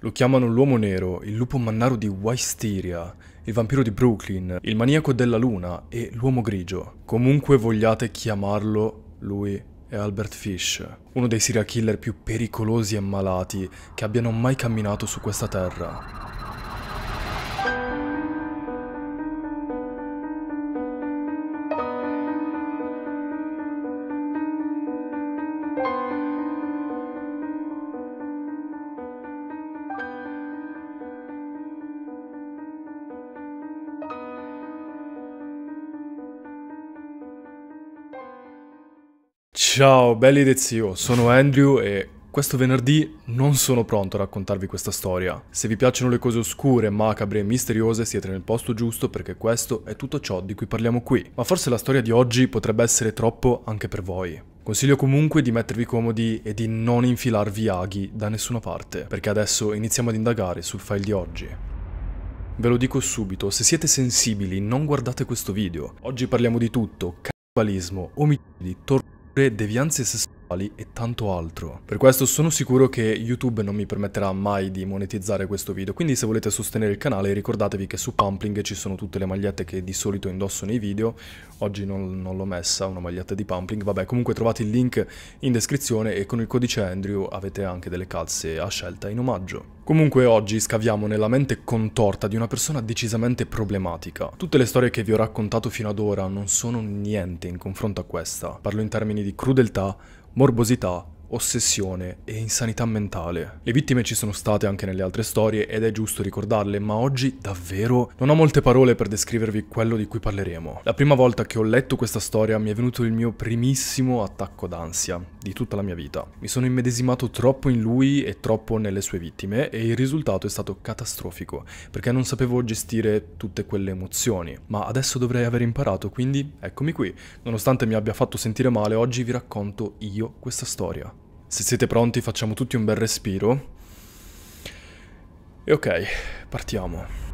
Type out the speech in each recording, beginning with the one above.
Lo chiamano l'uomo nero, il lupo mannaro di Wisteria, il vampiro di Brooklyn, il maniaco della luna e l'uomo grigio. Comunque vogliate chiamarlo, lui è Albert Fish, uno dei serial killer più pericolosi e malati che abbiano mai camminato su questa terra. Ciao belli ed zio, sono Andrew e questo venerdì non sono pronto a raccontarvi questa storia. Se vi piacciono le cose oscure, macabre e misteriose siete nel posto giusto perché questo è tutto ciò di cui parliamo qui. Ma forse la storia di oggi potrebbe essere troppo anche per voi. Consiglio comunque di mettervi comodi e di non infilarvi aghi da nessuna parte, perché adesso iniziamo ad indagare sul file di oggi. Ve lo dico subito, se siete sensibili non guardate questo video. Oggi parliamo di tutto, cannibalismo, omicidi, tortura, deviancy e tanto altro. Per questo sono sicuro che YouTube non mi permetterà mai di monetizzare questo video, quindi se volete sostenere il canale ricordatevi che su Pumpling ci sono tutte le magliette che di solito indosso nei video, oggi non, non l'ho messa, una maglietta di Pumpling, vabbè comunque trovate il link in descrizione e con il codice Andrew avete anche delle calze a scelta in omaggio. Comunque oggi scaviamo nella mente contorta di una persona decisamente problematica. Tutte le storie che vi ho raccontato fino ad ora non sono niente in confronto a questa. Parlo in termini di crudeltà, موربوزيتا ossessione e insanità mentale. Le vittime ci sono state anche nelle altre storie ed è giusto ricordarle, ma oggi davvero non ho molte parole per descrivervi quello di cui parleremo. La prima volta che ho letto questa storia mi è venuto il mio primissimo attacco d'ansia di tutta la mia vita. Mi sono immedesimato troppo in lui e troppo nelle sue vittime e il risultato è stato catastrofico perché non sapevo gestire tutte quelle emozioni, ma adesso dovrei aver imparato, quindi eccomi qui. Nonostante mi abbia fatto sentire male, oggi vi racconto io questa storia. Se siete pronti facciamo tutti un bel respiro. E ok, partiamo.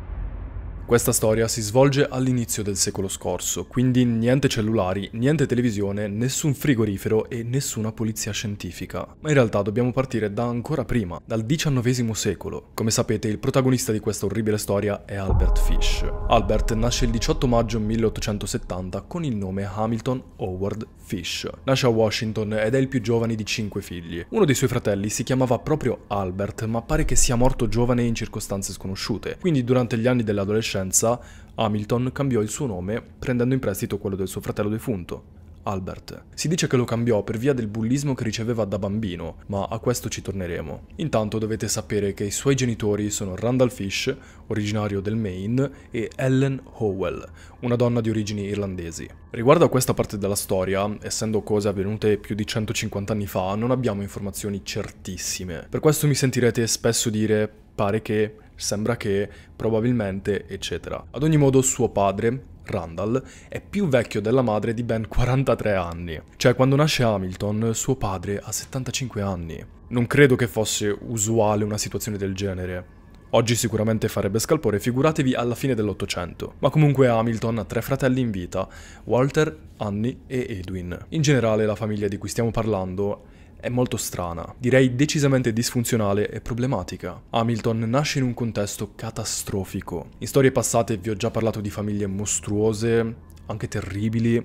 Questa storia si svolge all'inizio del secolo scorso, quindi niente cellulari, niente televisione, nessun frigorifero e nessuna polizia scientifica. Ma in realtà dobbiamo partire da ancora prima, dal XIX secolo. Come sapete, il protagonista di questa orribile storia è Albert Fish. Albert nasce il 18 maggio 1870 con il nome Hamilton Howard Fish. Nasce a Washington ed è il più giovane di cinque figli. Uno dei suoi fratelli si chiamava proprio Albert, ma pare che sia morto giovane in circostanze sconosciute, quindi durante gli anni dell'adolescenza adolescenza, Hamilton cambiò il suo nome prendendo in prestito quello del suo fratello defunto, Albert. Si dice che lo cambiò per via del bullismo che riceveva da bambino, ma a questo ci torneremo. Intanto dovete sapere che i suoi genitori sono Randall Fish, originario del Maine, e Ellen Howell, una donna di origini irlandesi. Riguardo a questa parte della storia, essendo cose avvenute più di 150 anni fa, non abbiamo informazioni certissime. Per questo mi sentirete spesso dire pare che sembra che probabilmente, eccetera. Ad ogni modo suo padre, Randall, è più vecchio della madre di ben 43 anni. Cioè, quando nasce Hamilton, suo padre ha 75 anni. Non credo che fosse usuale una situazione del genere. Oggi sicuramente farebbe scalpore, figuratevi alla fine dell'Ottocento. Ma comunque Hamilton ha tre fratelli in vita, Walter, Annie e Edwin. In generale la famiglia di cui stiamo parlando è molto strana, direi decisamente disfunzionale e problematica. Hamilton nasce in un contesto catastrofico. In storie passate vi ho già parlato di famiglie mostruose, anche terribili,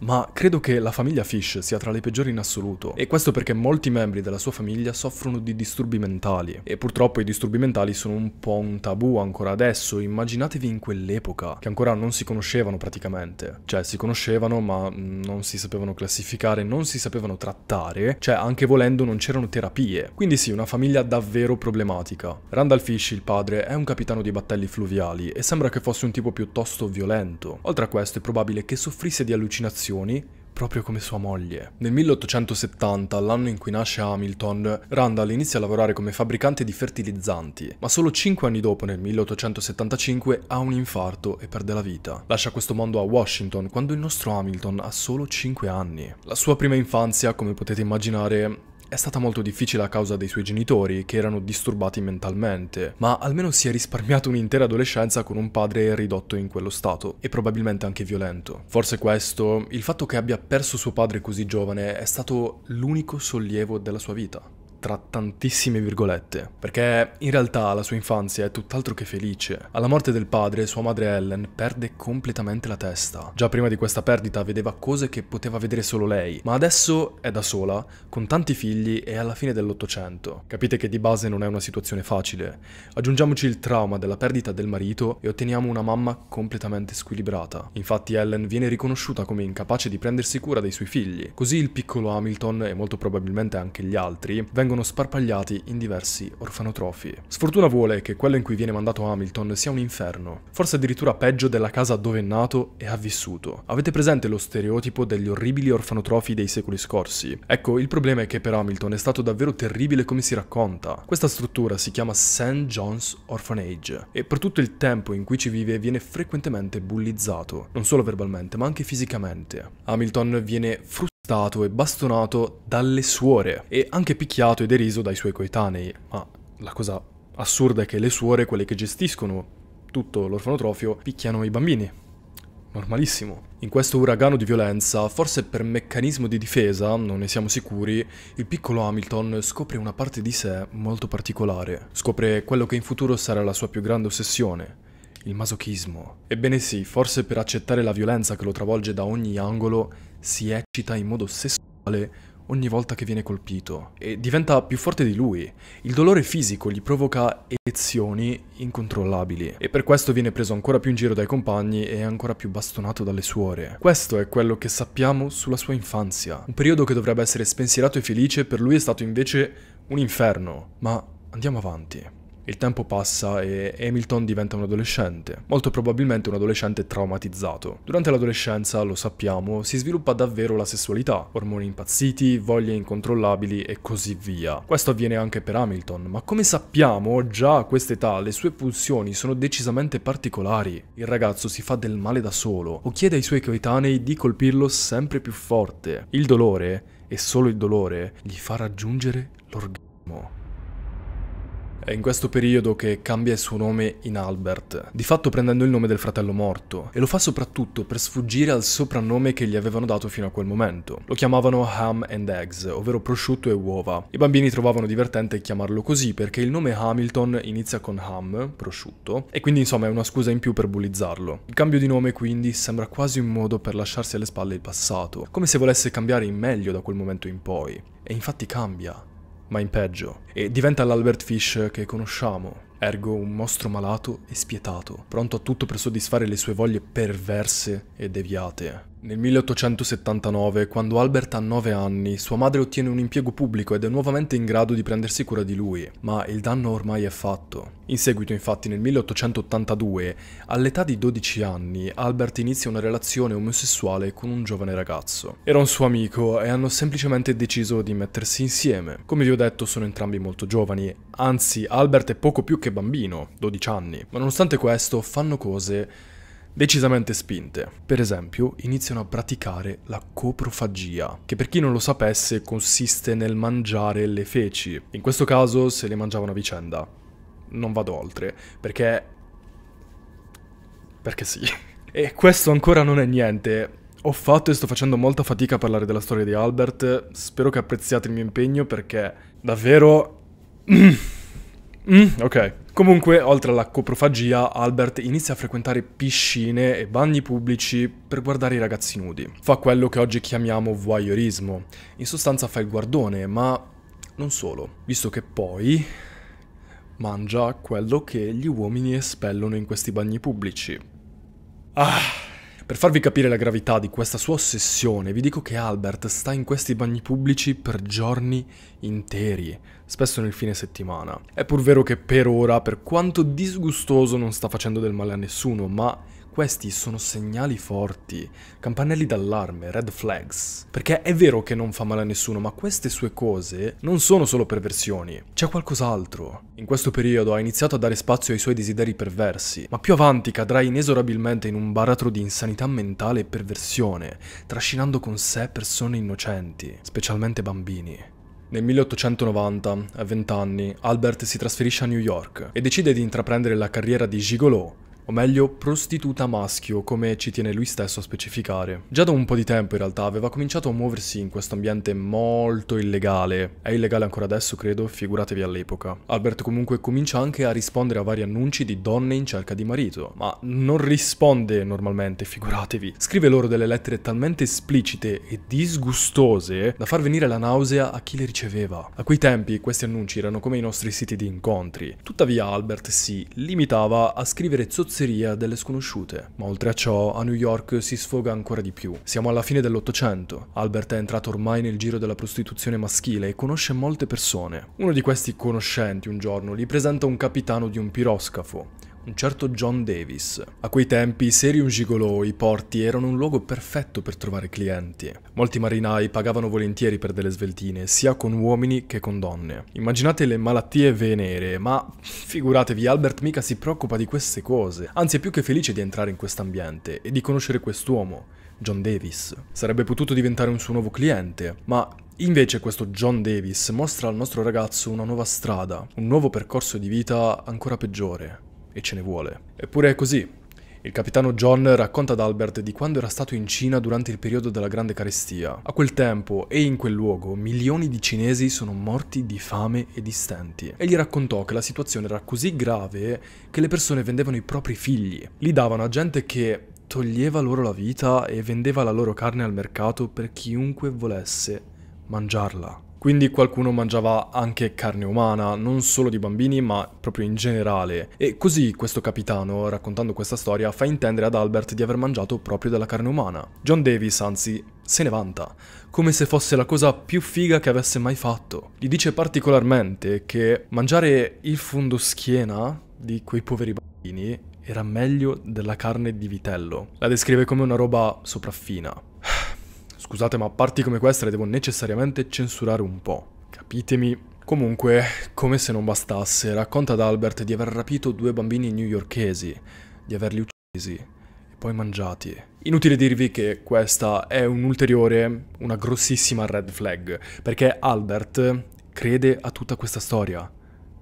ma credo che la famiglia Fish sia tra le peggiori in assoluto, e questo perché molti membri della sua famiglia soffrono di disturbi mentali, e purtroppo i disturbi mentali sono un po' un tabù ancora adesso, immaginatevi in quell'epoca, che ancora non si conoscevano praticamente, cioè si conoscevano ma non si sapevano classificare, non si sapevano trattare, cioè anche volendo non c'erano terapie, quindi sì, una famiglia davvero problematica. Randall Fish, il padre, è un capitano di battelli fluviali e sembra che fosse un tipo piuttosto violento, oltre a questo è probabile che soffrisse di allucinazioni relazioni, proprio come sua moglie. Nel 1870, l'anno in cui nasce Hamilton, Randall inizia a lavorare come fabbricante di fertilizzanti, ma solo 5 anni dopo, nel 1875, ha un infarto e perde la vita. Lascia questo mondo a Washington quando il nostro Hamilton ha solo 5 anni. La sua prima infanzia, come potete immaginare, è stata molto difficile a causa dei suoi genitori, che erano disturbati mentalmente, ma almeno si è risparmiato un'intera adolescenza con un padre ridotto in quello stato, e probabilmente anche violento. Forse questo, il fatto che abbia perso suo padre così giovane, è stato l'unico sollievo della sua vita tra tantissime virgolette, perché in realtà la sua infanzia è tutt'altro che felice. Alla morte del padre, sua madre Ellen perde completamente la testa. Già prima di questa perdita vedeva cose che poteva vedere solo lei, ma adesso è da sola, con tanti figli e alla fine dell'Ottocento. Capite che di base non è una situazione facile. Aggiungiamoci il trauma della perdita del marito e otteniamo una mamma completamente squilibrata. Infatti Ellen viene riconosciuta come incapace di prendersi cura dei suoi figli, così il piccolo Hamilton e molto probabilmente anche gli altri vengono vengono sparpagliati in diversi orfanotrofi. Sfortuna vuole che quello in cui viene mandato Hamilton sia un inferno, forse addirittura peggio della casa dove è nato e ha vissuto. Avete presente lo stereotipo degli orribili orfanotrofi dei secoli scorsi? Ecco, il problema è che per Hamilton è stato davvero terribile come si racconta. Questa struttura si chiama St. John's Orphanage e per tutto il tempo in cui ci vive viene frequentemente bullizzato, non solo verbalmente ma anche fisicamente. Hamilton viene frustrato arrestato e bastonato dalle suore e anche picchiato e deriso dai suoi coetanei. Ma la cosa assurda è che le suore, quelle che gestiscono tutto l'orfanotrofio, picchiano i bambini. Normalissimo. In questo uragano di violenza, forse per meccanismo di difesa, non ne siamo sicuri, il piccolo Hamilton scopre una parte di sé molto particolare. Scopre quello che in futuro sarà la sua più grande ossessione, il masochismo. Ebbene sì, forse per accettare la violenza che lo travolge da ogni angolo, si eccita in modo sessuale ogni volta che viene colpito e diventa più forte di lui. Il dolore fisico gli provoca elezioni incontrollabili e per questo viene preso ancora più in giro dai compagni e ancora più bastonato dalle suore. Questo è quello che sappiamo sulla sua infanzia. Un periodo che dovrebbe essere spensierato e felice per lui è stato invece un inferno. Ma andiamo avanti. Il tempo passa e Hamilton diventa un adolescente, molto probabilmente un adolescente traumatizzato. Durante l'adolescenza, lo sappiamo, si sviluppa davvero la sessualità, ormoni impazziti, voglie incontrollabili e così via. Questo avviene anche per Hamilton, ma come sappiamo, già a quest'età le sue pulsioni sono decisamente particolari. Il ragazzo si fa del male da solo o chiede ai suoi coetanei di colpirlo sempre più forte. Il dolore, e solo il dolore, gli fa raggiungere l'orgasmo. È in questo periodo che cambia il suo nome in Albert, di fatto prendendo il nome del fratello morto, e lo fa soprattutto per sfuggire al soprannome che gli avevano dato fino a quel momento. Lo chiamavano Ham and Eggs, ovvero prosciutto e uova. I bambini trovavano divertente chiamarlo così perché il nome Hamilton inizia con Ham, prosciutto, e quindi insomma è una scusa in più per bullizzarlo. Il cambio di nome quindi sembra quasi un modo per lasciarsi alle spalle il passato, come se volesse cambiare in meglio da quel momento in poi. E infatti cambia, ma in peggio, e diventa l'Albert Fish che conosciamo, ergo un mostro malato e spietato, pronto a tutto per soddisfare le sue voglie perverse e deviate. Nel 1879, quando Albert ha 9 anni, sua madre ottiene un impiego pubblico ed è nuovamente in grado di prendersi cura di lui, ma il danno ormai è fatto. In seguito, infatti, nel 1882, all'età di 12 anni, Albert inizia una relazione omosessuale con un giovane ragazzo. Era un suo amico e hanno semplicemente deciso di mettersi insieme. Come vi ho detto, sono entrambi molto giovani, anzi, Albert è poco più che bambino, 12 anni, ma nonostante questo fanno cose decisamente spinte. Per esempio, iniziano a praticare la coprofagia, che per chi non lo sapesse consiste nel mangiare le feci. In questo caso se le mangiavano a vicenda. Non vado oltre, perché... perché sì. E questo ancora non è niente. Ho fatto e sto facendo molta fatica a parlare della storia di Albert, spero che apprezziate il mio impegno perché davvero... Mm, ok, Comunque, oltre alla coprofagia, Albert inizia a frequentare piscine e bagni pubblici per guardare i ragazzi nudi. Fa quello che oggi chiamiamo voyeurismo. In sostanza fa il guardone, ma non solo, visto che poi mangia quello che gli uomini espellono in questi bagni pubblici. Ah! Per farvi capire la gravità di questa sua ossessione, vi dico che Albert sta in questi bagni pubblici per giorni interi, spesso nel fine settimana. È pur vero che per ora, per quanto disgustoso, non sta facendo del male a nessuno, ma questi sono segnali forti, campanelli d'allarme, red flags. Perché è vero che non fa male a nessuno, ma queste sue cose non sono solo perversioni, c'è qualcos'altro. In questo periodo ha iniziato a dare spazio ai suoi desideri perversi, ma più avanti cadrà inesorabilmente in un baratro di insanità mentale e perversione, trascinando con sé persone innocenti, specialmente bambini. Nel 1890, a 20 anni, Albert si trasferisce a New York e decide di intraprendere la carriera di gigolò o meglio prostituta maschio, come ci tiene lui stesso a specificare. Già da un po' di tempo in realtà aveva cominciato a muoversi in questo ambiente molto illegale, è illegale ancora adesso credo, figuratevi all'epoca. Albert comunque comincia anche a rispondere a vari annunci di donne in cerca di marito, ma non risponde normalmente, figuratevi. Scrive loro delle lettere talmente esplicite e disgustose da far venire la nausea a chi le riceveva. A quei tempi questi annunci erano come i nostri siti di incontri, tuttavia Albert si limitava a scrivere zozze pizzeria delle sconosciute, ma oltre a ciò a New York si sfoga ancora di più. Siamo alla fine dell'Ottocento, Albert è entrato ormai nel giro della prostituzione maschile e conosce molte persone. Uno di questi conoscenti un giorno gli presenta un capitano di un piroscafo, un certo John Davis. A quei tempi, se eri un gigolò, i porti erano un luogo perfetto per trovare clienti. Molti marinai pagavano volentieri per delle sveltine, sia con uomini che con donne. Immaginate le malattie venere, ma figuratevi, Albert mica si preoccupa di queste cose. Anzi, è più che felice di entrare in quest'ambiente e di conoscere quest'uomo, John Davis. Sarebbe potuto diventare un suo nuovo cliente, ma Invece questo John Davis mostra al nostro ragazzo una nuova strada, un nuovo percorso di vita ancora peggiore e ce ne vuole. Eppure è così. Il capitano John racconta ad Albert di quando era stato in Cina durante il periodo della Grande Carestia. A quel tempo e in quel luogo milioni di cinesi sono morti di fame e di stenti. E gli raccontò che la situazione era così grave che le persone vendevano i propri figli. Li davano a gente che toglieva loro la vita e vendeva la loro carne al mercato per chiunque volesse mangiarla. Quindi qualcuno mangiava anche carne umana, non solo di bambini, ma proprio in generale. E così questo capitano, raccontando questa storia, fa intendere ad Albert di aver mangiato proprio della carne umana. John Davis, anzi, se ne vanta, come se fosse la cosa più figa che avesse mai fatto. Gli dice particolarmente che mangiare il fondoschiena di quei poveri bambini era meglio della carne di vitello. La descrive come una roba sopraffina. Scusate ma parti come queste le devo necessariamente censurare un po', capitemi. Comunque, come se non bastasse, racconta ad Albert di aver rapito due bambini newyorkesi, di averli uccisi e poi mangiati. Inutile dirvi che questa è un'ulteriore, una grossissima red flag, perché Albert crede a tutta questa storia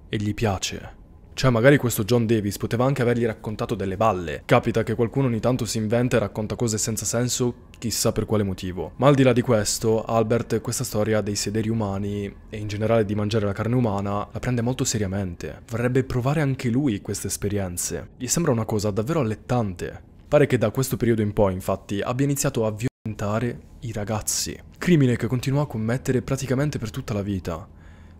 e gli piace. Cioè magari questo John Davis poteva anche avergli raccontato delle balle. Capita che qualcuno ogni tanto si inventa e racconta cose senza senso, chissà per quale motivo. Ma al di là di questo, Albert questa storia dei sederi umani e in generale di mangiare la carne umana la prende molto seriamente. Vorrebbe provare anche lui queste esperienze. Gli sembra una cosa davvero allettante. Pare che da questo periodo in poi, infatti, abbia iniziato a violentare i ragazzi. Crimine che continuò a commettere praticamente per tutta la vita,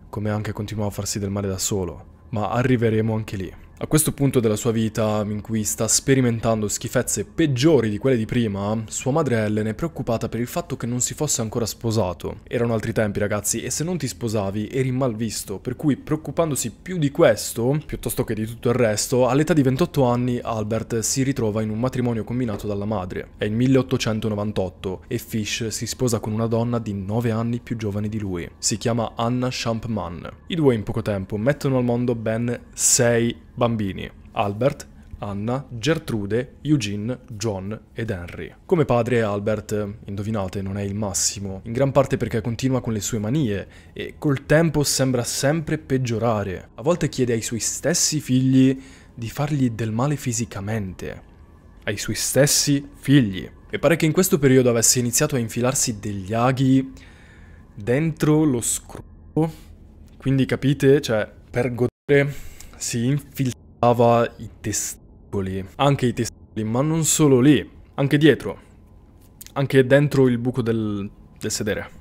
come anche continuò a farsi del male da solo ma arriveremo anche lì. A questo punto della sua vita, in cui sta sperimentando schifezze peggiori di quelle di prima, sua madre Ellen è preoccupata per il fatto che non si fosse ancora sposato. Erano altri tempi ragazzi e se non ti sposavi eri mal visto, per cui preoccupandosi più di questo, piuttosto che di tutto il resto, all'età di 28 anni Albert si ritrova in un matrimonio combinato dalla madre. È il 1898 e Fish si sposa con una donna di 9 anni più giovane di lui. Si chiama Anna Champman. I due in poco tempo mettono al mondo ben 6 bambini, Albert, Anna, Gertrude, Eugene, John ed Henry. Come padre Albert, indovinate, non è il massimo, in gran parte perché continua con le sue manie e col tempo sembra sempre peggiorare. A volte chiede ai suoi stessi figli di fargli del male fisicamente. Ai suoi stessi figli. E pare che in questo periodo avesse iniziato a infilarsi degli aghi dentro lo scrupolo. Quindi capite, cioè, per godere si infilava i testicoli, anche i testicoli, ma non solo lì, anche dietro, anche dentro il buco del, del sedere.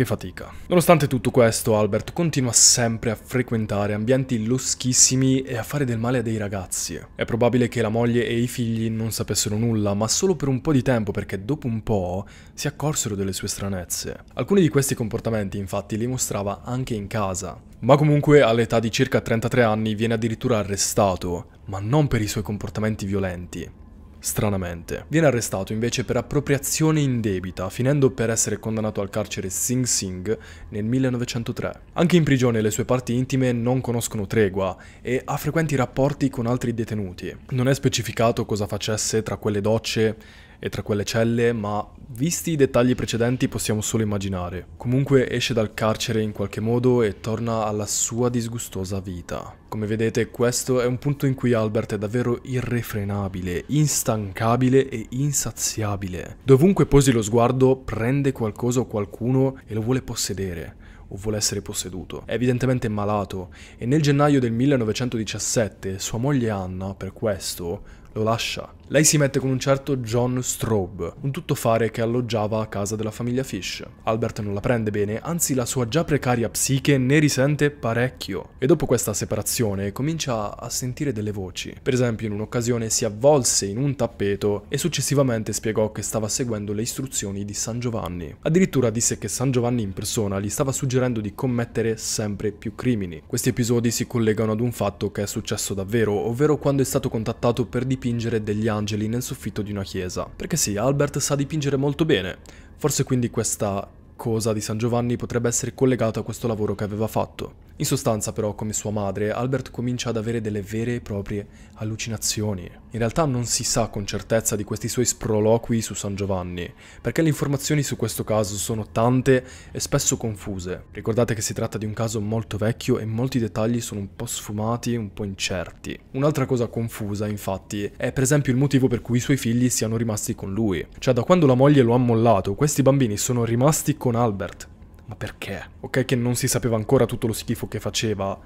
Che fatica. Nonostante tutto questo, Albert continua sempre a frequentare ambienti loschissimi e a fare del male a dei ragazzi. È probabile che la moglie e i figli non sapessero nulla, ma solo per un po' di tempo perché dopo un po' si accorsero delle sue stranezze. Alcuni di questi comportamenti infatti li mostrava anche in casa. Ma comunque all'età di circa 33 anni viene addirittura arrestato, ma non per i suoi comportamenti violenti, stranamente. Viene arrestato invece per appropriazione indebita, finendo per essere condannato al carcere Sing Sing nel 1903. Anche in prigione le sue parti intime non conoscono tregua e ha frequenti rapporti con altri detenuti. Non è specificato cosa facesse tra quelle docce e tra quelle celle, ma visti i dettagli precedenti possiamo solo immaginare. Comunque esce dal carcere in qualche modo e torna alla sua disgustosa vita. Come vedete questo è un punto in cui Albert è davvero irrefrenabile, instancabile e insaziabile. Dovunque posi lo sguardo prende qualcosa o qualcuno e lo vuole possedere o vuole essere posseduto. È evidentemente malato e nel gennaio del 1917 sua moglie Anna, per questo, lo lascia lei si mette con un certo John Strobe, un tuttofare che alloggiava a casa della famiglia Fish. Albert non la prende bene, anzi la sua già precaria psiche ne risente parecchio. E dopo questa separazione comincia a sentire delle voci. Per esempio in un'occasione si avvolse in un tappeto e successivamente spiegò che stava seguendo le istruzioni di San Giovanni. Addirittura disse che San Giovanni in persona gli stava suggerendo di commettere sempre più crimini. Questi episodi si collegano ad un fatto che è successo davvero, ovvero quando è stato contattato per dipingere degli anni angeli nel soffitto di una chiesa. Perché sì, Albert sa dipingere molto bene, forse quindi questa Cosa di San Giovanni potrebbe essere collegato a questo lavoro che aveva fatto. In sostanza però, come sua madre, Albert comincia ad avere delle vere e proprie allucinazioni. In realtà non si sa con certezza di questi suoi sproloqui su San Giovanni, perché le informazioni su questo caso sono tante e spesso confuse. Ricordate che si tratta di un caso molto vecchio e molti dettagli sono un po' sfumati e un po' incerti. Un'altra cosa confusa, infatti, è per esempio il motivo per cui i suoi figli siano rimasti con lui. Cioè, da quando la moglie lo ha mollato, questi bambini sono rimasti con con Albert. Ma perché? Ok che non si sapeva ancora tutto lo schifo che faceva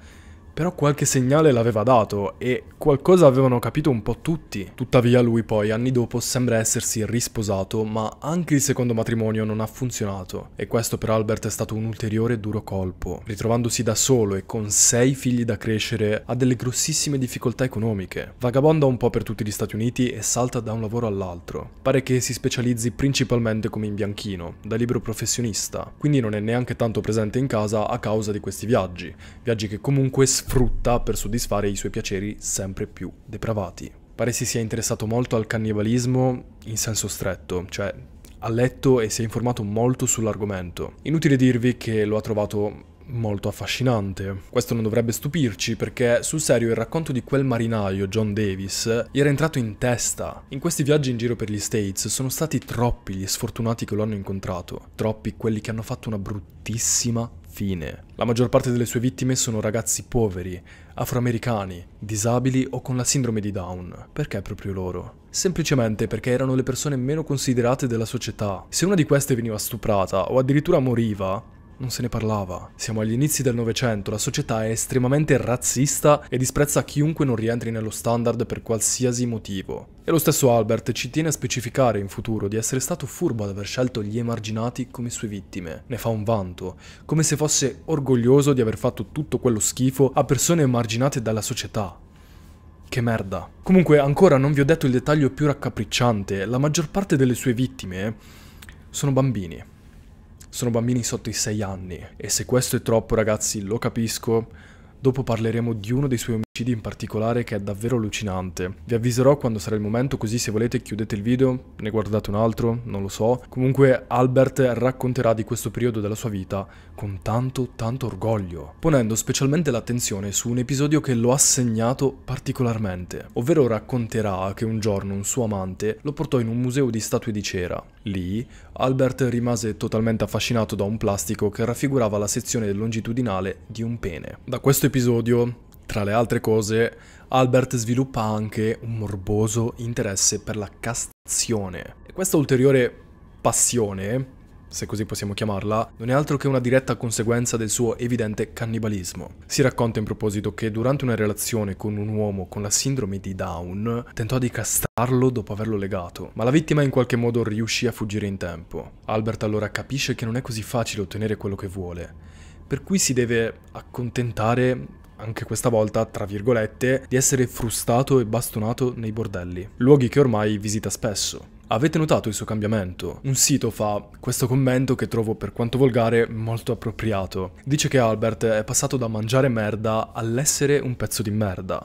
però qualche segnale l'aveva dato e qualcosa avevano capito un po' tutti. Tuttavia lui poi anni dopo sembra essersi risposato, ma anche il secondo matrimonio non ha funzionato e questo per Albert è stato un ulteriore duro colpo, ritrovandosi da solo e con sei figli da crescere ha delle grossissime difficoltà economiche. Vagabonda un po' per tutti gli Stati Uniti e salta da un lavoro all'altro. Pare che si specializzi principalmente come bianchino, da libro professionista, quindi non è neanche tanto presente in casa a causa di questi viaggi, viaggi che comunque sfruttano sfrutta per soddisfare i suoi piaceri sempre più depravati. Pare si sia interessato molto al cannibalismo in senso stretto, cioè ha letto e si è informato molto sull'argomento. Inutile dirvi che lo ha trovato molto affascinante. Questo non dovrebbe stupirci perché sul serio il racconto di quel marinaio, John Davis, gli era entrato in testa. In questi viaggi in giro per gli States sono stati troppi gli sfortunati che lo hanno incontrato, troppi quelli che hanno fatto una bruttissima fine. La maggior parte delle sue vittime sono ragazzi poveri, afroamericani, disabili o con la sindrome di Down. Perché proprio loro? Semplicemente perché erano le persone meno considerate della società. Se una di queste veniva stuprata o addirittura moriva, non se ne parlava. Siamo agli inizi del Novecento, la società è estremamente razzista e disprezza chiunque non rientri nello standard per qualsiasi motivo. E lo stesso Albert ci tiene a specificare in futuro di essere stato furbo ad aver scelto gli emarginati come sue vittime. Ne fa un vanto, come se fosse orgoglioso di aver fatto tutto quello schifo a persone emarginate dalla società. Che merda. Comunque, ancora non vi ho detto il dettaglio più raccapricciante, la maggior parte delle sue vittime sono bambini sono bambini sotto i 6 anni e se questo è troppo ragazzi lo capisco, Dopo parleremo di uno dei suoi omicidi in particolare che è davvero allucinante. Vi avviserò quando sarà il momento così se volete chiudete il video, ne guardate un altro, non lo so. Comunque Albert racconterà di questo periodo della sua vita con tanto tanto orgoglio, ponendo specialmente l'attenzione su un episodio che lo ha segnato particolarmente, ovvero racconterà che un giorno un suo amante lo portò in un museo di statue di cera Lì, Albert rimase totalmente affascinato da un plastico che raffigurava la sezione longitudinale di un pene. Da questo episodio, tra le altre cose, Albert sviluppa anche un morboso interesse per la castrazione. E questa ulteriore passione se così possiamo chiamarla, non è altro che una diretta conseguenza del suo evidente cannibalismo. Si racconta in proposito che durante una relazione con un uomo con la sindrome di Down tentò di castrarlo dopo averlo legato, ma la vittima in qualche modo riuscì a fuggire in tempo. Albert allora capisce che non è così facile ottenere quello che vuole, per cui si deve accontentare anche questa volta, tra virgolette, di essere frustato e bastonato nei bordelli, luoghi che ormai visita spesso. Avete notato il suo cambiamento? Un sito fa questo commento che trovo per quanto volgare molto appropriato. Dice che Albert è passato da mangiare merda all'essere un pezzo di merda.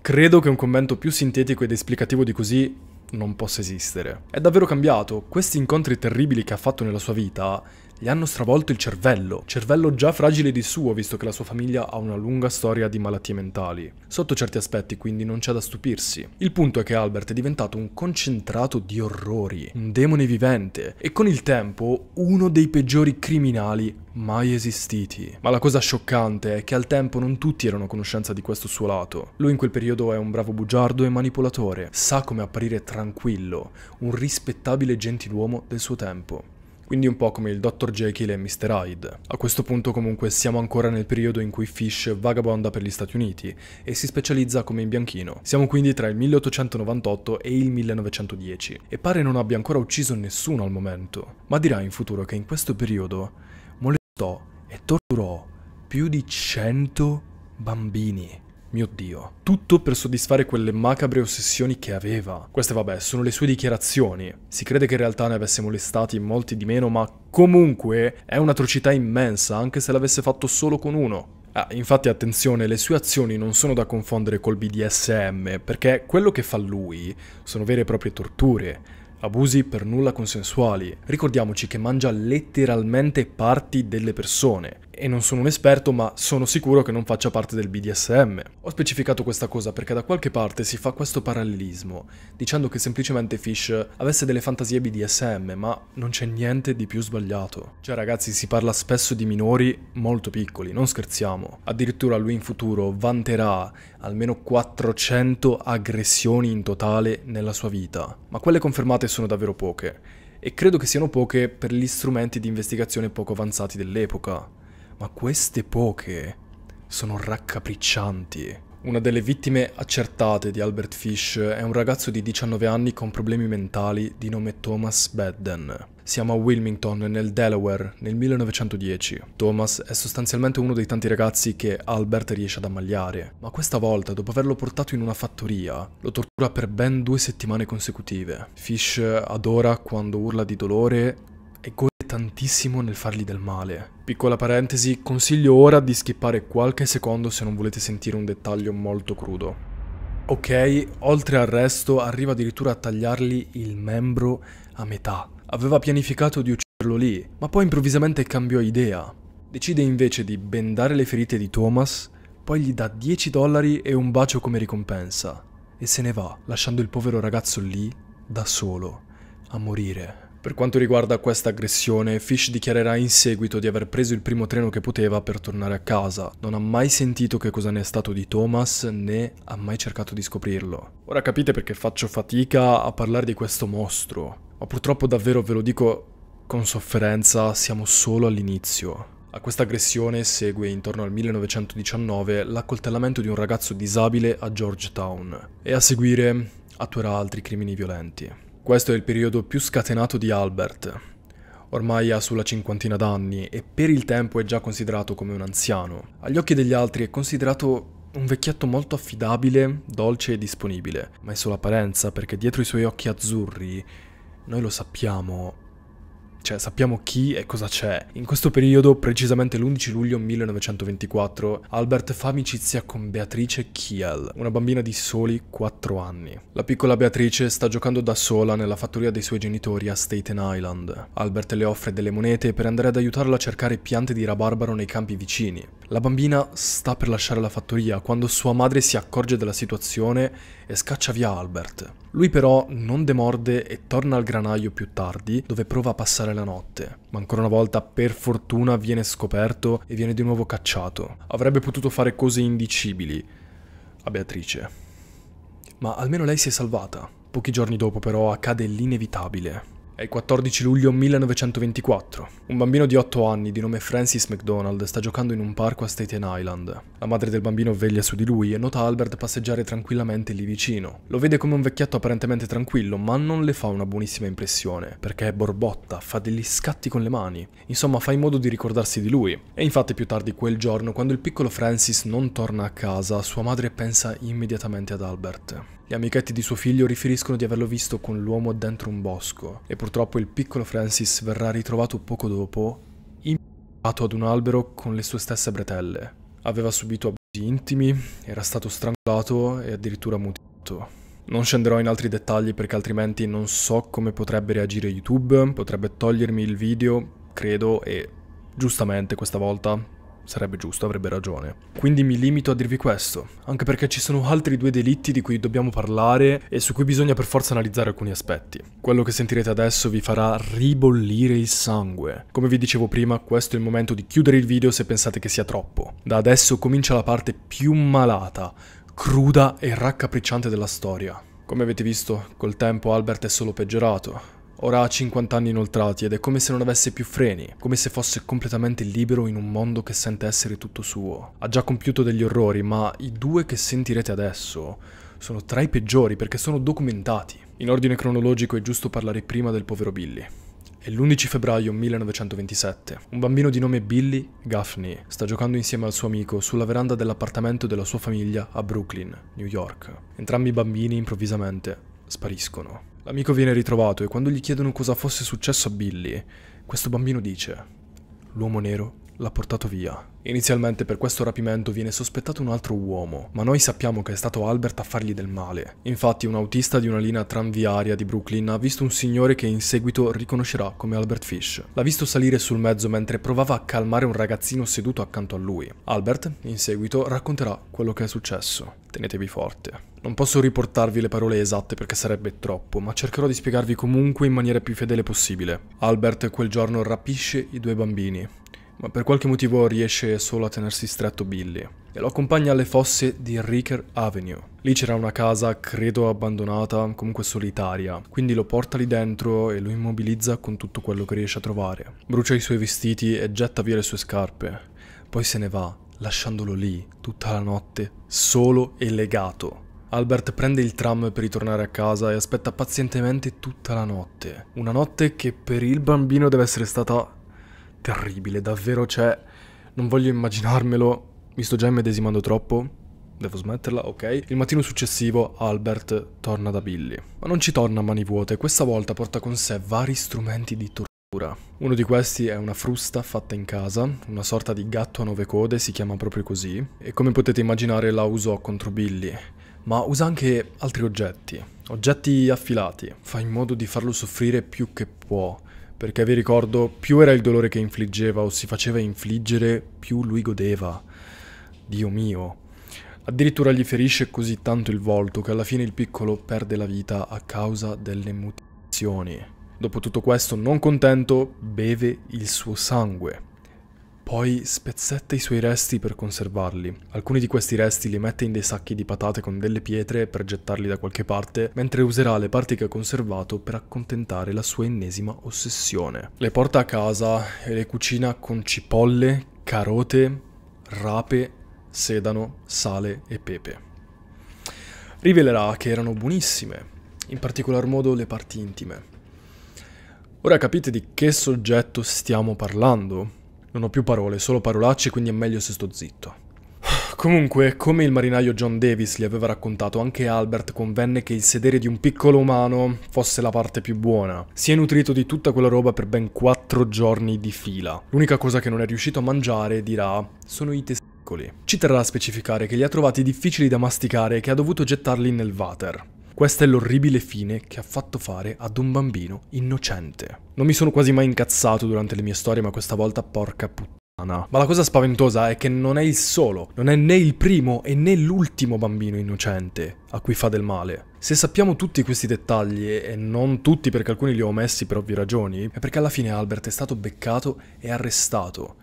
Credo che un commento più sintetico ed esplicativo di così non possa esistere. È davvero cambiato, questi incontri terribili che ha fatto nella sua vita gli hanno stravolto il cervello, cervello già fragile di suo visto che la sua famiglia ha una lunga storia di malattie mentali. Sotto certi aspetti quindi non c'è da stupirsi. Il punto è che Albert è diventato un concentrato di orrori, un demone vivente e con il tempo uno dei peggiori criminali mai esistiti. Ma la cosa scioccante è che al tempo non tutti erano a conoscenza di questo suo lato. Lui in quel periodo è un bravo bugiardo e manipolatore, sa come apparire tranquillo, un rispettabile gentiluomo del suo tempo quindi un po' come il Dr. Jekyll e Mr. Hyde. A questo punto comunque siamo ancora nel periodo in cui Fish vagabonda per gli Stati Uniti e si specializza come in bianchino. Siamo quindi tra il 1898 e il 1910 e pare non abbia ancora ucciso nessuno al momento, ma dirà in futuro che in questo periodo molestò e torturò più di 100 bambini. Mio Dio, tutto per soddisfare quelle macabre ossessioni che aveva. Queste vabbè, sono le sue dichiarazioni. Si crede che in realtà ne avesse molestati molti di meno, ma comunque è un'atrocità immensa, anche se l'avesse fatto solo con uno. Ah, infatti attenzione, le sue azioni non sono da confondere col BDSM, perché quello che fa lui sono vere e proprie torture, abusi per nulla consensuali. Ricordiamoci che mangia letteralmente parti delle persone e non sono un esperto ma sono sicuro che non faccia parte del BDSM. Ho specificato questa cosa perché da qualche parte si fa questo parallelismo, dicendo che semplicemente Fish avesse delle fantasie BDSM, ma non c'è niente di più sbagliato. Cioè ragazzi, si parla spesso di minori molto piccoli, non scherziamo. Addirittura lui in futuro vanterà almeno 400 aggressioni in totale nella sua vita, ma quelle confermate sono davvero poche e credo che siano poche per gli strumenti di investigazione poco avanzati dell'epoca ma queste poche sono raccapriccianti. Una delle vittime accertate di Albert Fish è un ragazzo di 19 anni con problemi mentali di nome Thomas Bedden. Siamo a Wilmington, nel Delaware, nel 1910. Thomas è sostanzialmente uno dei tanti ragazzi che Albert riesce ad ammagliare, ma questa volta, dopo averlo portato in una fattoria, lo tortura per ben due settimane consecutive. Fish adora quando urla di dolore e gode tantissimo nel fargli del male. Piccola parentesi, consiglio ora di skippare qualche secondo se non volete sentire un dettaglio molto crudo. Ok, oltre al resto arriva addirittura a tagliargli il membro a metà. Aveva pianificato di ucciderlo lì, ma poi improvvisamente cambiò idea. Decide invece di bendare le ferite di Thomas, poi gli dà 10 dollari e un bacio come ricompensa e se ne va, lasciando il povero ragazzo lì, da solo, a morire. Per quanto riguarda questa aggressione, Fish dichiarerà in seguito di aver preso il primo treno che poteva per tornare a casa. Non ha mai sentito che cosa ne è stato di Thomas, né ha mai cercato di scoprirlo. Ora capite perché faccio fatica a parlare di questo mostro, ma purtroppo davvero ve lo dico con sofferenza, siamo solo all'inizio. A questa aggressione segue intorno al 1919 l'accoltellamento di un ragazzo disabile a Georgetown e a seguire attuerà altri crimini violenti. Questo è il periodo più scatenato di Albert. Ormai ha sulla cinquantina d'anni e per il tempo è già considerato come un anziano. Agli occhi degli altri è considerato un vecchietto molto affidabile, dolce e disponibile, ma è solo apparenza perché dietro i suoi occhi azzurri, noi lo sappiamo, cioè sappiamo chi e cosa c'è. In questo periodo, precisamente l'11 luglio 1924, Albert fa amicizia con Beatrice Kiel, una bambina di soli 4 anni. La piccola Beatrice sta giocando da sola nella fattoria dei suoi genitori a Staten Island. Albert le offre delle monete per andare ad aiutarla a cercare piante di rabarbaro nei campi vicini. La bambina sta per lasciare la fattoria quando sua madre si accorge della situazione e scaccia via Albert. Lui però non demorde e torna al granaio più tardi, dove prova a passare passare la notte, ma ancora una volta per fortuna viene scoperto e viene di nuovo cacciato. Avrebbe potuto fare cose indicibili a Beatrice. Ma almeno lei si è salvata. Pochi giorni dopo però accade l'inevitabile. È il 14 luglio 1924. Un bambino di 8 anni di nome Francis McDonald sta giocando in un parco a Staten Island. La madre del bambino veglia su di lui e nota Albert passeggiare tranquillamente lì vicino. Lo vede come un vecchietto apparentemente tranquillo, ma non le fa una buonissima impressione, perché è borbotta, fa degli scatti con le mani. Insomma, fa in modo di ricordarsi di lui. E infatti più tardi quel giorno, quando il piccolo Francis non torna a casa, sua madre pensa immediatamente ad Albert. Gli amichetti di suo figlio riferiscono di averlo visto con l'uomo dentro un bosco e purtroppo il piccolo Francis verrà ritrovato poco dopo, impiccato ad un albero con le sue stesse bretelle. Aveva subito abusi intimi, era stato strangolato e addirittura mutilato. Non scenderò in altri dettagli perché altrimenti non so come potrebbe reagire YouTube, potrebbe togliermi il video, credo, e giustamente questa volta Sarebbe giusto, avrebbe ragione. Quindi mi limito a dirvi questo, anche perché ci sono altri due delitti di cui dobbiamo parlare e su cui bisogna per forza analizzare alcuni aspetti. Quello che sentirete adesso vi farà ribollire il sangue. Come vi dicevo prima, questo è il momento di chiudere il video se pensate che sia troppo. Da adesso comincia la parte più malata, cruda e raccapricciante della storia. Come avete visto, col tempo Albert è solo peggiorato Ora ha 50 anni inoltrati ed è come se non avesse più freni, come se fosse completamente libero in un mondo che sente essere tutto suo. Ha già compiuto degli orrori, ma i due che sentirete adesso sono tra i peggiori perché sono documentati. In ordine cronologico è giusto parlare prima del povero Billy. È l'11 febbraio 1927. Un bambino di nome Billy Gaffney sta giocando insieme al suo amico sulla veranda dell'appartamento della sua famiglia a Brooklyn, New York. Entrambi i bambini improvvisamente spariscono. L'amico viene ritrovato e quando gli chiedono cosa fosse successo a Billy, questo bambino dice, l'uomo nero l'ha portato via. Inizialmente per questo rapimento viene sospettato un altro uomo, ma noi sappiamo che è stato Albert a fargli del male. Infatti un autista di una linea tranviaria di Brooklyn ha visto un signore che in seguito riconoscerà come Albert Fish. L'ha visto salire sul mezzo mentre provava a calmare un ragazzino seduto accanto a lui. Albert, in seguito, racconterà quello che è successo. Tenetevi forte. Non posso riportarvi le parole esatte perché sarebbe troppo, ma cercherò di spiegarvi comunque in maniera più fedele possibile. Albert quel giorno rapisce i due bambini, ma per qualche motivo riesce solo a tenersi stretto Billy e lo accompagna alle fosse di Ricker Avenue. Lì c'era una casa, credo abbandonata, comunque solitaria, quindi lo porta lì dentro e lo immobilizza con tutto quello che riesce a trovare. Brucia i suoi vestiti e getta via le sue scarpe, poi se ne va, lasciandolo lì tutta la notte, solo e legato. Albert prende il tram per ritornare a casa e aspetta pazientemente tutta la notte. Una notte che per il bambino deve essere stata terribile, davvero, cioè, non voglio immaginarmelo, mi sto già immedesimando troppo. Devo smetterla, ok? Il mattino successivo Albert torna da Billy. Ma non ci torna a mani vuote, questa volta porta con sé vari strumenti di tortura. Uno di questi è una frusta fatta in casa, una sorta di gatto a nove code, si chiama proprio così, e come potete immaginare la usò contro Billy, ma usa anche altri oggetti, oggetti affilati, fa in modo di farlo soffrire più che può, perché vi ricordo più era il dolore che infliggeva o si faceva infliggere, più lui godeva. Dio mio. Addirittura gli ferisce così tanto il volto che alla fine il piccolo perde la vita a causa delle mutazioni. Dopo tutto questo, non contento, beve il suo sangue. Poi spezzetta i suoi resti per conservarli. Alcuni di questi resti li mette in dei sacchi di patate con delle pietre per gettarli da qualche parte, mentre userà le parti che ha conservato per accontentare la sua ennesima ossessione. Le porta a casa e le cucina con cipolle, carote, rape, sedano, sale e pepe. Rivelerà che erano buonissime, in particolar modo le parti intime. Ora capite di che soggetto stiamo parlando? Non ho più parole, solo parolacce, quindi è meglio se sto zitto. Comunque, come il marinaio John Davis gli aveva raccontato, anche Albert convenne che il sedere di un piccolo umano fosse la parte più buona. Si è nutrito di tutta quella roba per ben quattro giorni di fila. L'unica cosa che non è riuscito a mangiare, dirà, sono i testicoli. Ci terrà a specificare che li ha trovati difficili da masticare e che ha dovuto gettarli nel water. Questa è l'orribile fine che ha fatto fare ad un bambino innocente. Non mi sono quasi mai incazzato durante le mie storie, ma questa volta porca puttana. Ma la cosa spaventosa è che non è il solo, non è né il primo e né l'ultimo bambino innocente a cui fa del male. Se sappiamo tutti questi dettagli, e non tutti perché alcuni li ho messi per ovvie ragioni, è perché alla fine Albert è stato beccato e arrestato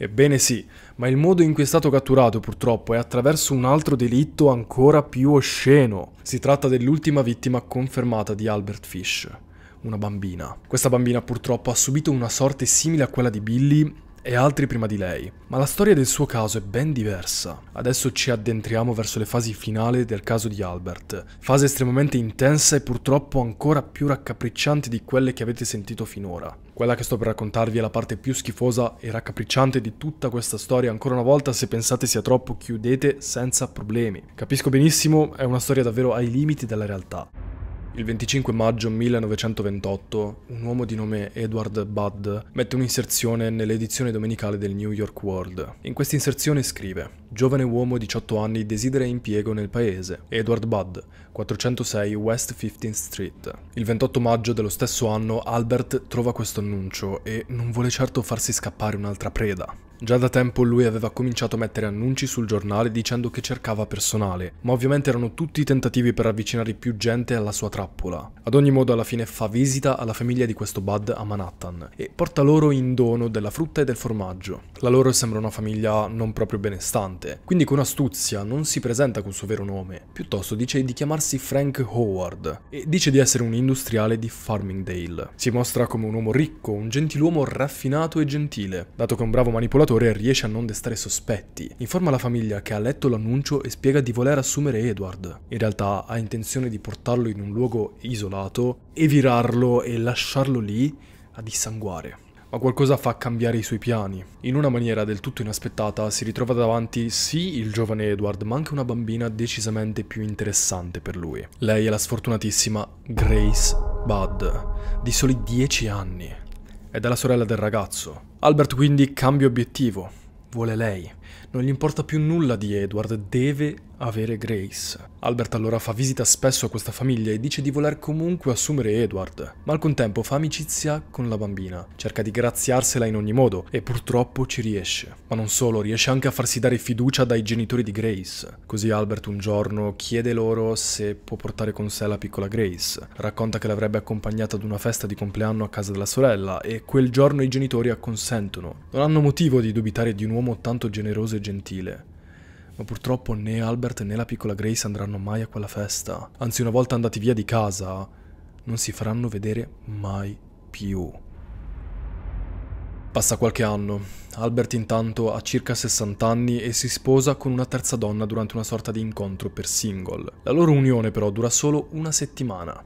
Ebbene sì, ma il modo in cui è stato catturato purtroppo è attraverso un altro delitto ancora più osceno. Si tratta dell'ultima vittima confermata di Albert Fish, una bambina. Questa bambina purtroppo ha subito una sorte simile a quella di Billy e altri prima di lei, ma la storia del suo caso è ben diversa. Adesso ci addentriamo verso le fasi finali del caso di Albert, fase estremamente intensa e purtroppo ancora più raccapricciante di quelle che avete sentito finora. Quella che sto per raccontarvi è la parte più schifosa e raccapricciante di tutta questa storia, ancora una volta se pensate sia troppo chiudete senza problemi. Capisco benissimo, è una storia davvero ai limiti della realtà. Il 25 maggio 1928 un uomo di nome Edward Budd mette un'inserzione nell'edizione domenicale del New York World. In questa inserzione scrive Giovane uomo 18 anni desidera impiego nel paese. Edward Budd, 406 West 15th Street. Il 28 maggio dello stesso anno Albert trova questo annuncio e non vuole certo farsi scappare un'altra preda. Già da tempo lui aveva cominciato a mettere annunci sul giornale dicendo che cercava personale, ma ovviamente erano tutti tentativi per avvicinare più gente alla sua trappola. Ad ogni modo alla fine fa visita alla famiglia di questo Bud a Manhattan e porta loro in dono della frutta e del formaggio. La loro sembra una famiglia non proprio benestante, quindi con astuzia non si presenta col suo vero nome, piuttosto dice di chiamarsi Percy Frank Howard e dice di essere un industriale di Farmingdale. Si mostra come un uomo ricco, un gentiluomo raffinato e gentile, dato che è un bravo manipolatore riesce a non destare sospetti. Informa la famiglia che ha letto l'annuncio e spiega di voler assumere Edward. In realtà ha intenzione di portarlo in un luogo isolato, evirarlo e lasciarlo lì a dissanguare ma qualcosa fa cambiare i suoi piani. In una maniera del tutto inaspettata si ritrova davanti sì il giovane Edward, ma anche una bambina decisamente più interessante per lui. Lei è la sfortunatissima Grace Budd, di soli 10 anni. Ed è la sorella del ragazzo. Albert quindi cambia obiettivo. Vuole lei. Non gli importa più nulla di Edward, deve avere Grace. Albert allora fa visita spesso a questa famiglia e dice di voler comunque assumere Edward, ma al contempo fa amicizia con la bambina, cerca di graziarsela in ogni modo e purtroppo ci riesce. Ma non solo, riesce anche a farsi dare fiducia dai genitori di Grace. Così Albert un giorno chiede loro se può portare con sé la piccola Grace, racconta che l'avrebbe accompagnata ad una festa di compleanno a casa della sorella e quel giorno i genitori acconsentono. Non hanno motivo di dubitare di un uomo tanto generoso e gentile ma purtroppo né Albert né la piccola Grace andranno mai a quella festa. Anzi, una volta andati via di casa, non si faranno vedere mai più. Passa qualche anno. Albert intanto ha circa 60 anni e si sposa con una terza donna durante una sorta di incontro per single. La loro unione però dura solo una settimana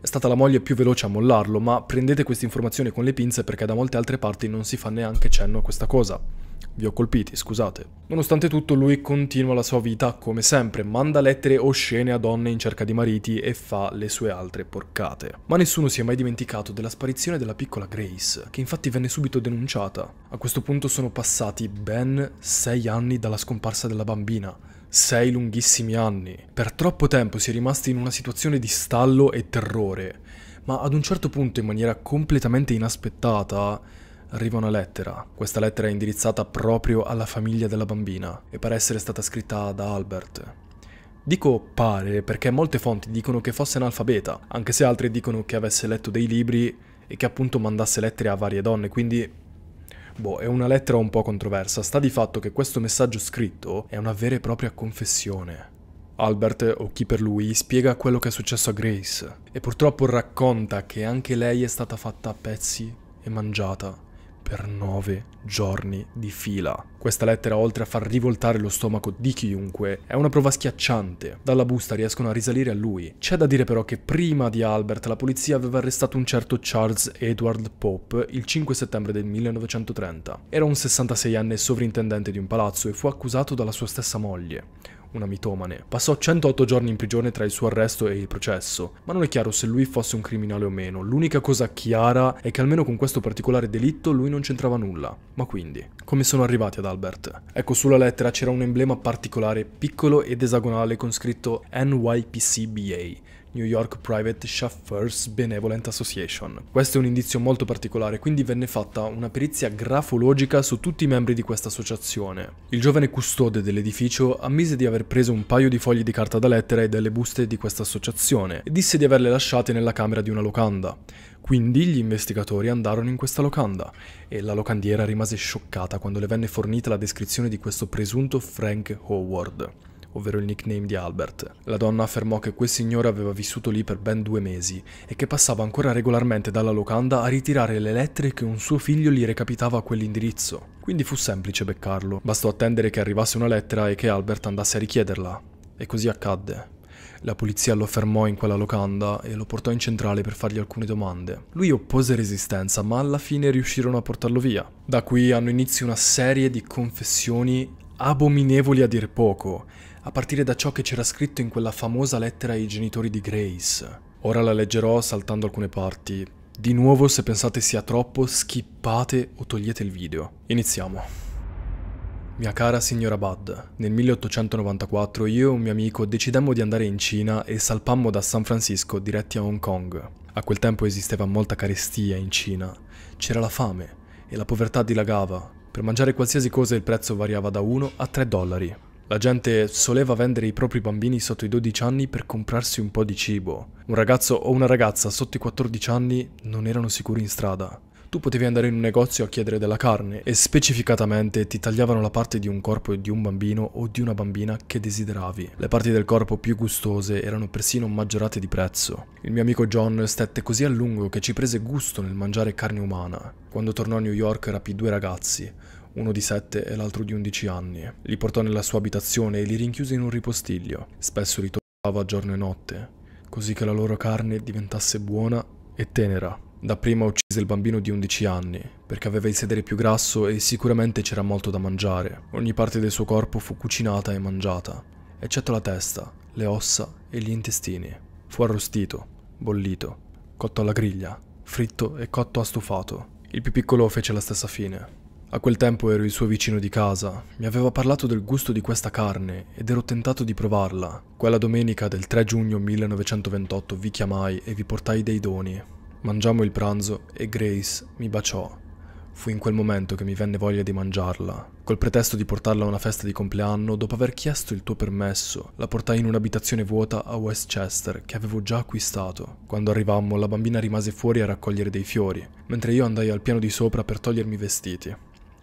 è stata la moglie più veloce a mollarlo, ma prendete queste informazioni con le pinze perché da molte altre parti non si fa neanche cenno a questa cosa. Vi ho colpiti, scusate. Nonostante tutto lui continua la sua vita come sempre, manda lettere oscene a donne in cerca di mariti e fa le sue altre porcate. Ma nessuno si è mai dimenticato della sparizione della piccola Grace, che infatti venne subito denunciata. A questo punto sono passati ben sei anni dalla scomparsa della bambina, sei lunghissimi anni. Per troppo tempo si è rimasti in una situazione di stallo e terrore, ma ad un certo punto in maniera completamente inaspettata arriva una lettera. Questa lettera è indirizzata proprio alla famiglia della bambina e pare essere stata scritta da Albert. Dico pare perché molte fonti dicono che fosse analfabeta, anche se altre dicono che avesse letto dei libri e che appunto mandasse lettere a varie donne, quindi Boh, è una lettera un po' controversa, sta di fatto che questo messaggio scritto è una vera e propria confessione. Albert, o chi per lui, spiega quello che è successo a Grace e purtroppo racconta che anche lei è stata fatta a pezzi e mangiata per nove giorni di fila. Questa lettera, oltre a far rivoltare lo stomaco di chiunque, è una prova schiacciante. Dalla busta riescono a risalire a lui. C'è da dire però che prima di Albert la polizia aveva arrestato un certo Charles Edward Pope il 5 settembre del 1930. Era un 66enne sovrintendente di un palazzo e fu accusato dalla sua stessa moglie una mitomane. Passò 108 giorni in prigione tra il suo arresto e il processo, ma non è chiaro se lui fosse un criminale o meno. L'unica cosa chiara è che almeno con questo particolare delitto lui non c'entrava nulla. Ma quindi, come sono arrivati ad Albert? Ecco, sulla lettera c'era un emblema particolare, piccolo ed esagonale, con scritto NYPCBA, New York Private Chauffeurs Benevolent Association. Questo è un indizio molto particolare, quindi venne fatta una perizia grafologica su tutti i membri di questa associazione. Il giovane custode dell'edificio ammise di aver preso un paio di fogli di carta da lettera e delle buste di questa associazione e disse di averle lasciate nella camera di una locanda. Quindi gli investigatori andarono in questa locanda e la locandiera rimase scioccata quando le venne fornita la descrizione di questo presunto Frank Howard ovvero il nickname di Albert. La donna affermò che quel signore aveva vissuto lì per ben due mesi e che passava ancora regolarmente dalla locanda a ritirare le lettere che un suo figlio gli recapitava a quell'indirizzo. Quindi fu semplice beccarlo, bastò attendere che arrivasse una lettera e che Albert andasse a richiederla. E così accadde. La polizia lo fermò in quella locanda e lo portò in centrale per fargli alcune domande. Lui oppose resistenza, ma alla fine riuscirono a portarlo via. Da qui hanno inizio una serie di confessioni abominevoli a dir poco a partire da ciò che c'era scritto in quella famosa lettera ai genitori di Grace. Ora la leggerò saltando alcune parti. Di nuovo, se pensate sia troppo, skippate o togliete il video. Iniziamo. Mia cara signora Bud, nel 1894 io e un mio amico decidemmo di andare in Cina e salpammo da San Francisco diretti a Hong Kong. A quel tempo esisteva molta carestia in Cina, c'era la fame e la povertà dilagava. Per mangiare qualsiasi cosa il prezzo variava da 1 a 3 dollari. La gente soleva vendere i propri bambini sotto i 12 anni per comprarsi un po' di cibo. Un ragazzo o una ragazza sotto i 14 anni non erano sicuri in strada. Tu potevi andare in un negozio a chiedere della carne e specificatamente ti tagliavano la parte di un corpo di un bambino o di una bambina che desideravi. Le parti del corpo più gustose erano persino maggiorate di prezzo. Il mio amico John stette così a lungo che ci prese gusto nel mangiare carne umana. Quando tornò a New York rapì due ragazzi, uno di 7 e l'altro di 11 anni. Li portò nella sua abitazione e li rinchiuse in un ripostiglio. Spesso li toccava giorno e notte, così che la loro carne diventasse buona e tenera. Dapprima uccise il bambino di 11 anni, perché aveva il sedere più grasso e sicuramente c'era molto da mangiare. Ogni parte del suo corpo fu cucinata e mangiata, eccetto la testa, le ossa e gli intestini. Fu arrostito, bollito, cotto alla griglia, fritto e cotto a stufato. Il più piccolo fece la stessa fine. A quel tempo ero il suo vicino di casa, mi aveva parlato del gusto di questa carne ed ero tentato di provarla. Quella domenica del 3 giugno 1928 vi chiamai e vi portai dei doni. Mangiamo il pranzo e Grace mi baciò. Fu in quel momento che mi venne voglia di mangiarla. Col pretesto di portarla a una festa di compleanno, dopo aver chiesto il tuo permesso, la portai in un'abitazione vuota a Westchester che avevo già acquistato. Quando arrivammo, la bambina rimase fuori a raccogliere dei fiori, mentre io andai al piano di sopra per togliermi i vestiti.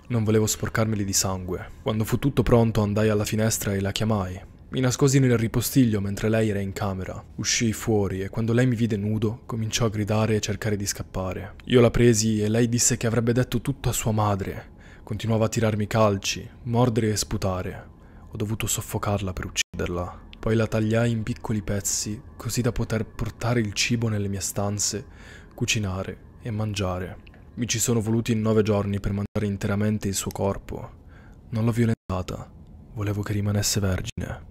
Non volevo sporcarmeli di sangue. Quando fu tutto pronto andai alla finestra e la chiamai. Mi nascosi nel ripostiglio mentre lei era in camera. Uscii fuori e quando lei mi vide nudo cominciò a gridare e cercare di scappare. Io la presi e lei disse che avrebbe detto tutto a sua madre. Continuava a tirarmi calci, mordere e sputare. Ho dovuto soffocarla per ucciderla. Poi la tagliai in piccoli pezzi così da poter portare il cibo nelle mie stanze, cucinare e mangiare. Mi ci sono voluti nove giorni per mangiare interamente il suo corpo. Non l'ho violentata, volevo che rimanesse vergine.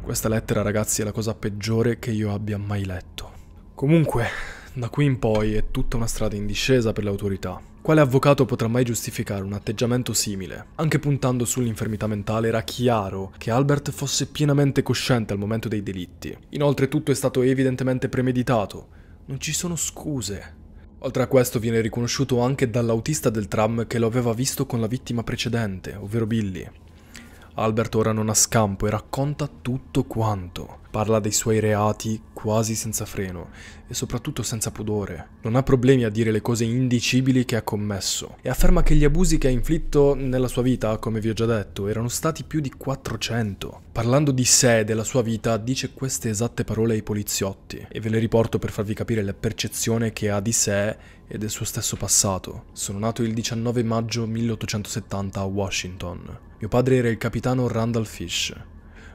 Questa lettera, ragazzi, è la cosa peggiore che io abbia mai letto. Comunque, da qui in poi è tutta una strada in discesa per le autorità. Quale avvocato potrà mai giustificare un atteggiamento simile? Anche puntando sull'infermità mentale era chiaro che Albert fosse pienamente cosciente al momento dei delitti. Inoltre tutto è stato evidentemente premeditato. Non ci sono scuse. Oltre a questo viene riconosciuto anche dall'autista del tram che lo aveva visto con la vittima precedente, ovvero Billy. Albert ora non ha scampo e racconta tutto quanto. Parla dei suoi reati quasi senza freno e soprattutto senza pudore. Non ha problemi a dire le cose indicibili che ha commesso e afferma che gli abusi che ha inflitto nella sua vita, come vi ho già detto, erano stati più di 400. Parlando di sé e della sua vita, dice queste esatte parole ai poliziotti e ve le riporto per farvi capire la percezione che ha di sé e del suo stesso passato. Sono nato il 19 maggio 1870 a Washington. Mio padre era il capitano Randall Fish.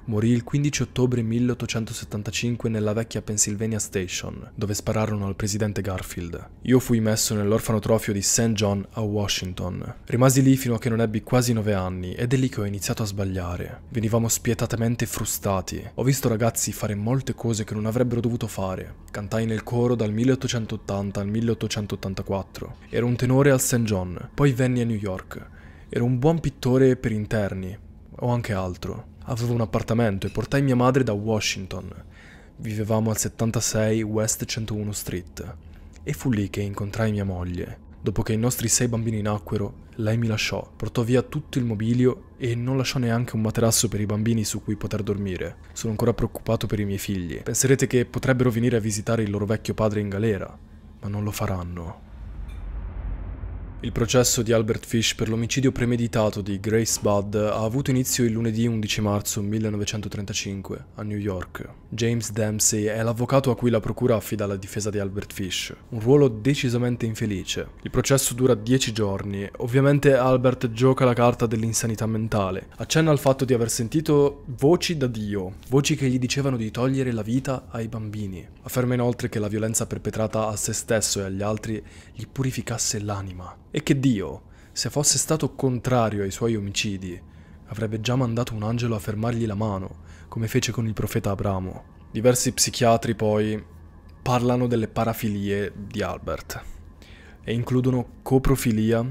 Morì il 15 ottobre 1875 nella vecchia Pennsylvania Station, dove spararono al presidente Garfield. Io fui messo nell'orfanotrofio di St. John a Washington. Rimasi lì fino a che non ebbi quasi nove anni ed è lì che ho iniziato a sbagliare. Venivamo spietatamente frustati. Ho visto ragazzi fare molte cose che non avrebbero dovuto fare. Cantai nel coro dal 1880 al 1884. Ero un tenore al St. John, poi venni a New York Ero un buon pittore per interni, o anche altro. Avevo un appartamento e portai mia madre da Washington. Vivevamo al 76 West 101 Street. E fu lì che incontrai mia moglie. Dopo che i nostri sei bambini nacquero, lei mi lasciò, portò via tutto il mobilio e non lasciò neanche un materasso per i bambini su cui poter dormire. Sono ancora preoccupato per i miei figli. Penserete che potrebbero venire a visitare il loro vecchio padre in galera, ma non lo faranno. Il processo di Albert Fish per l'omicidio premeditato di Grace Budd ha avuto inizio il lunedì 11 marzo 1935 a New York. James Dempsey è l'avvocato a cui la procura affida la difesa di Albert Fish, un ruolo decisamente infelice. Il processo dura dieci giorni. Ovviamente Albert gioca la carta dell'insanità mentale. Accenna al fatto di aver sentito voci da Dio, voci che gli dicevano di togliere la vita ai bambini. Afferma inoltre che la violenza perpetrata a se stesso e agli altri gli purificasse l'anima e che Dio, se fosse stato contrario ai suoi omicidi, avrebbe già mandato un angelo a fermargli la mano, come fece con il profeta Abramo. Diversi psichiatri poi parlano delle parafilie di Albert e includono coprofilia,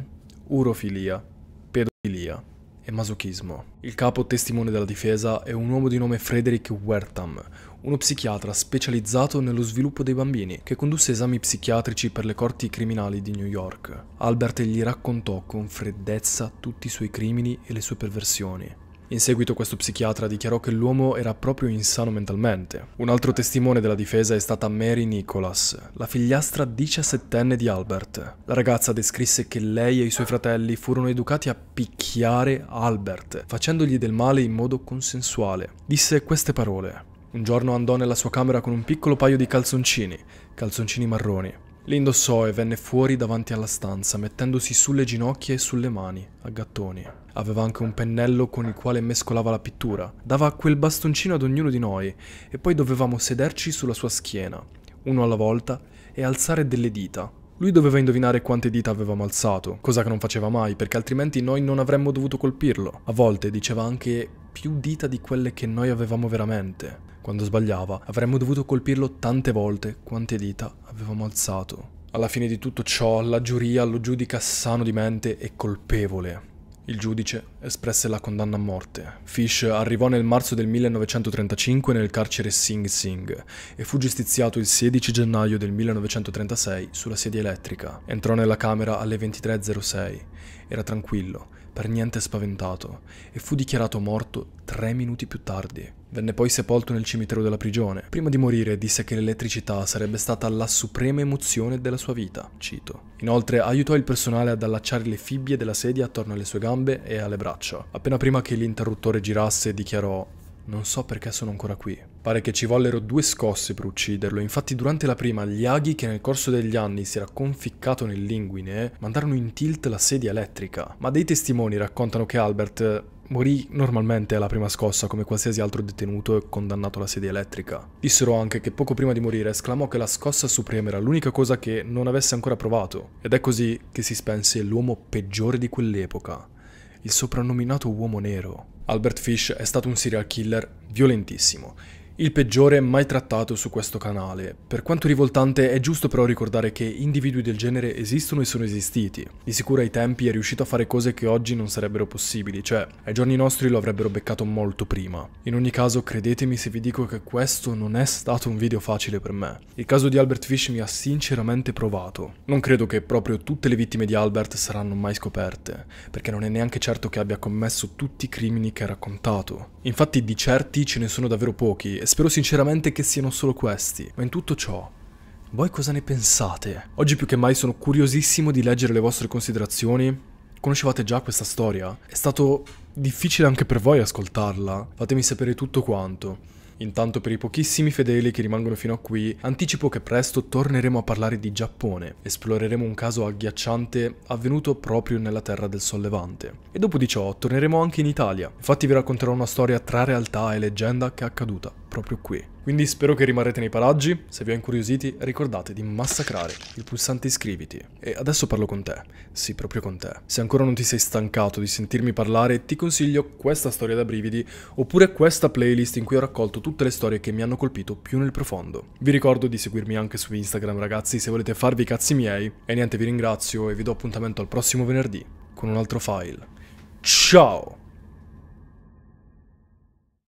urofilia, pedofilia e masochismo. Il capo testimone della difesa è un uomo di nome Frederick Wertham, uno psichiatra specializzato nello sviluppo dei bambini, che condusse esami psichiatrici per le corti criminali di New York. Albert gli raccontò con freddezza tutti i suoi crimini e le sue perversioni. In seguito questo psichiatra dichiarò che l'uomo era proprio insano mentalmente. Un altro testimone della difesa è stata Mary Nicholas, la figliastra 17enne di Albert. La ragazza descrisse che lei e i suoi fratelli furono educati a picchiare Albert, facendogli del male in modo consensuale. Disse queste parole. Un giorno andò nella sua camera con un piccolo paio di calzoncini, calzoncini marroni. Li indossò e venne fuori davanti alla stanza, mettendosi sulle ginocchia e sulle mani, a gattoni. Aveva anche un pennello con il quale mescolava la pittura. Dava quel bastoncino ad ognuno di noi e poi dovevamo sederci sulla sua schiena, uno alla volta, e alzare delle dita, lui doveva indovinare quante dita avevamo alzato, cosa che non faceva mai, perché altrimenti noi non avremmo dovuto colpirlo. A volte diceva anche più dita di quelle che noi avevamo veramente. Quando sbagliava, avremmo dovuto colpirlo tante volte quante dita avevamo alzato. Alla fine di tutto ciò, la giuria lo giudica sano di mente e colpevole. Il giudice espresse la condanna a morte. Fish arrivò nel marzo del 1935 nel carcere Sing Sing e fu giustiziato il 16 gennaio del 1936 sulla sedia elettrica. Entrò nella camera alle 23.06. Era tranquillo per niente spaventato, e fu dichiarato morto tre minuti più tardi. Venne poi sepolto nel cimitero della prigione. Prima di morire disse che l'elettricità sarebbe stata la suprema emozione della sua vita, cito. Inoltre aiutò il personale ad allacciare le fibbie della sedia attorno alle sue gambe e alle braccia. Appena prima che l'interruttore girasse dichiarò «Non so perché sono ancora qui, Pare che ci vollero due scosse per ucciderlo, infatti durante la prima gli aghi che nel corso degli anni si era conficcato nell'inguine mandarono in tilt la sedia elettrica, ma dei testimoni raccontano che Albert morì normalmente alla prima scossa come qualsiasi altro detenuto e condannato alla sedia elettrica. Dissero anche che poco prima di morire esclamò che la scossa suprema era l'unica cosa che non avesse ancora provato, ed è così che si spense l'uomo peggiore di quell'epoca, il soprannominato uomo nero. Albert Fish è stato un serial killer violentissimo il peggiore mai trattato su questo canale. Per quanto rivoltante è giusto però ricordare che individui del genere esistono e sono esistiti. Di sicuro ai tempi è riuscito a fare cose che oggi non sarebbero possibili, cioè ai giorni nostri lo avrebbero beccato molto prima. In ogni caso credetemi se vi dico che questo non è stato un video facile per me. Il caso di Albert Fish mi ha sinceramente provato. Non credo che proprio tutte le vittime di Albert saranno mai scoperte, perché non è neanche certo che abbia commesso tutti i crimini che ha raccontato. Infatti di certi ce ne sono davvero pochi e Spero sinceramente che siano solo questi, ma in tutto ciò, voi cosa ne pensate? Oggi più che mai sono curiosissimo di leggere le vostre considerazioni. Conoscevate già questa storia? È stato difficile anche per voi ascoltarla? Fatemi sapere tutto quanto. Intanto per i pochissimi fedeli che rimangono fino a qui, anticipo che presto torneremo a parlare di Giappone. Esploreremo un caso agghiacciante avvenuto proprio nella terra del Sollevante. E dopo di ciò torneremo anche in Italia. Infatti vi racconterò una storia tra realtà e leggenda che è accaduta proprio qui. Quindi spero che rimarrete nei paraggi, se vi ho incuriositi ricordate di massacrare il pulsante iscriviti. E adesso parlo con te, sì proprio con te. Se ancora non ti sei stancato di sentirmi parlare ti consiglio questa storia da brividi oppure questa playlist in cui ho raccolto tutte le storie che mi hanno colpito più nel profondo. Vi ricordo di seguirmi anche su Instagram ragazzi se volete farvi i cazzi miei e niente vi ringrazio e vi do appuntamento al prossimo venerdì con un altro file. Ciao!